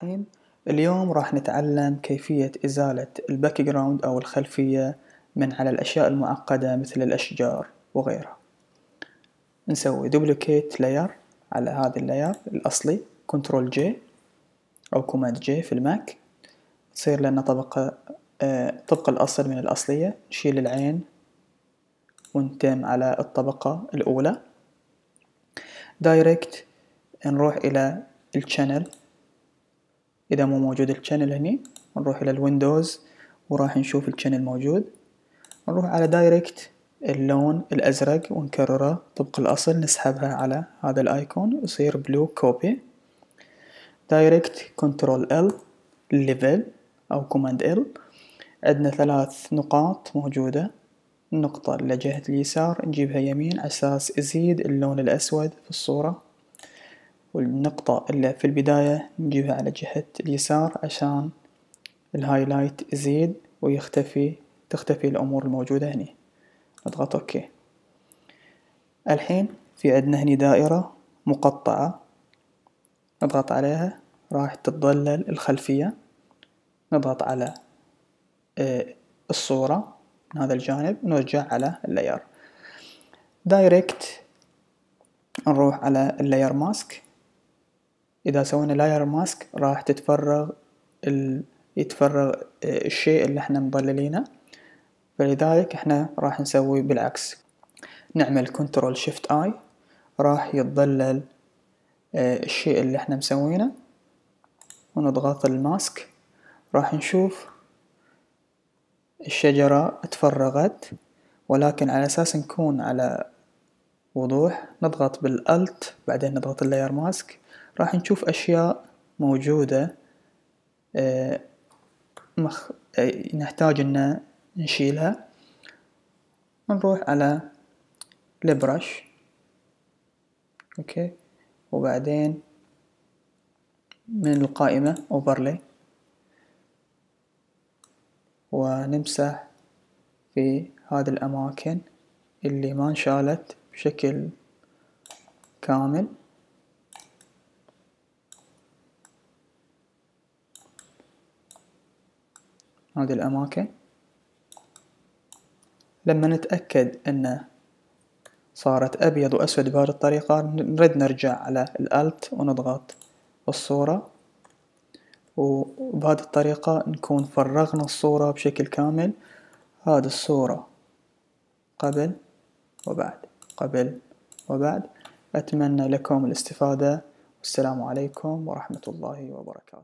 طيب. اليوم راح نتعلم كيفية إزالة الباك جراوند أو الخلفية من على الأشياء المعقدة مثل الأشجار وغيرها نسوي دوبليكيت لاير على هذا اللاير الأصلي كنترول جي أو كوماند جي في الماك تصير لنا طبقة آه، طبق الأصل من الأصلية نشيل العين ونتم على الطبقة الأولى دايركت نروح إلى الشانل اذا مو موجود الشانل هني نروح الى الويندوز وراح نشوف الشانل موجود نروح على دايركت اللون الازرق ونكرره طبق الاصل نسحبها على هذا الايكون يصير بلو كوبي دايركت كنترول ال ليفل او كوماند ال عندنا ثلاث نقاط موجودة النقطة اللي جهة اليسار نجيبها يمين عساس يزيد اللون الأسود في الصورة والنقطة اللي في البداية نجيبها على جهة اليسار عشان الهايلايت يزيد ويختفي تختفي الأمور الموجودة هني نضغط أوكي الحين في عندنا هني دائرة مقطعة نضغط عليها راح تتضلل الخلفية نضغط على آه، الصورة من هذا الجانب ونرجع على اللاير دايركت نروح على اللاير ماسك اذا سوينا لاير ماسك راح تتفرغ ال... يتفرغ الشيء اللي احنا مضللينه فلذلك احنا راح نسوي بالعكس نعمل كنترول شيفت اي راح يتضلل آه، الشيء اللي احنا مسوينه ونضغط الماسك راح نشوف الشجرة تفرغت ولكن على اساس نكون على وضوح نضغط بالالت بعدين نضغط اللاير ماسك راح نشوف أشياء موجودة آه، مخ... آه، نحتاج إن نشيلها نروح على البرش أوكي وبعدين من القائمة أوفرلي ونمسح في هذه الأماكن اللي ما انشالت بشكل كامل هذه الأماكن لما نتأكد أن صارت أبيض وأسود بهذه الطريقة نريد نرجع على الألت ونضغط الصورة وبهذه الطريقة نكون فرغنا الصورة بشكل كامل هذه الصورة قبل وبعد قبل وبعد أتمنى لكم الاستفادة والسلام عليكم ورحمة الله وبركاته